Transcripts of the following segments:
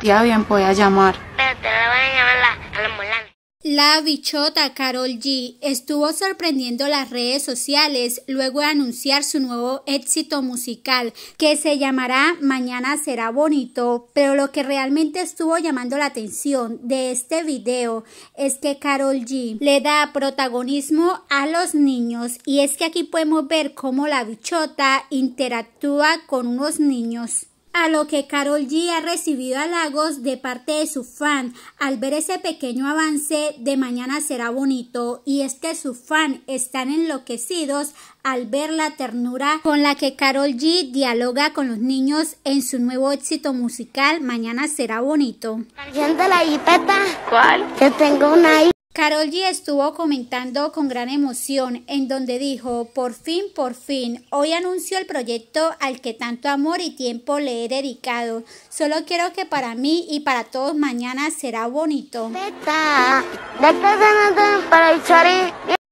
bien, llamar. la La bichota Carol G estuvo sorprendiendo las redes sociales luego de anunciar su nuevo éxito musical que se llamará Mañana será bonito, pero lo que realmente estuvo llamando la atención de este video es que Carol G le da protagonismo a los niños y es que aquí podemos ver cómo la bichota interactúa con unos niños a lo que Carol G ha recibido halagos de parte de su fan al ver ese pequeño avance de Mañana será bonito y es que su fan están enloquecidos al ver la ternura con la que Carol G dialoga con los niños en su nuevo éxito musical Mañana será bonito. la ¿Cuál? Que tengo una Carol G estuvo comentando con gran emoción en donde dijo, por fin, por fin, hoy anuncio el proyecto al que tanto amor y tiempo le he dedicado. Solo quiero que para mí y para todos mañana será bonito.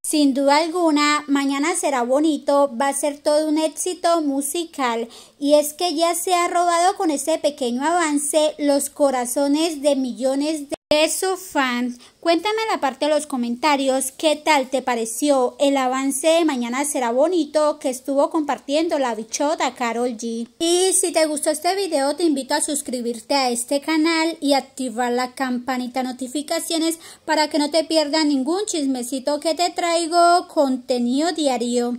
Sin duda alguna, mañana será bonito, va a ser todo un éxito musical y es que ya se ha robado con este pequeño avance los corazones de millones de... Eso fans, cuéntame en la parte de los comentarios qué tal te pareció el avance de Mañana será bonito que estuvo compartiendo la bichota Carol G. Y si te gustó este video te invito a suscribirte a este canal y activar la campanita de notificaciones para que no te pierdas ningún chismecito que te traigo contenido diario.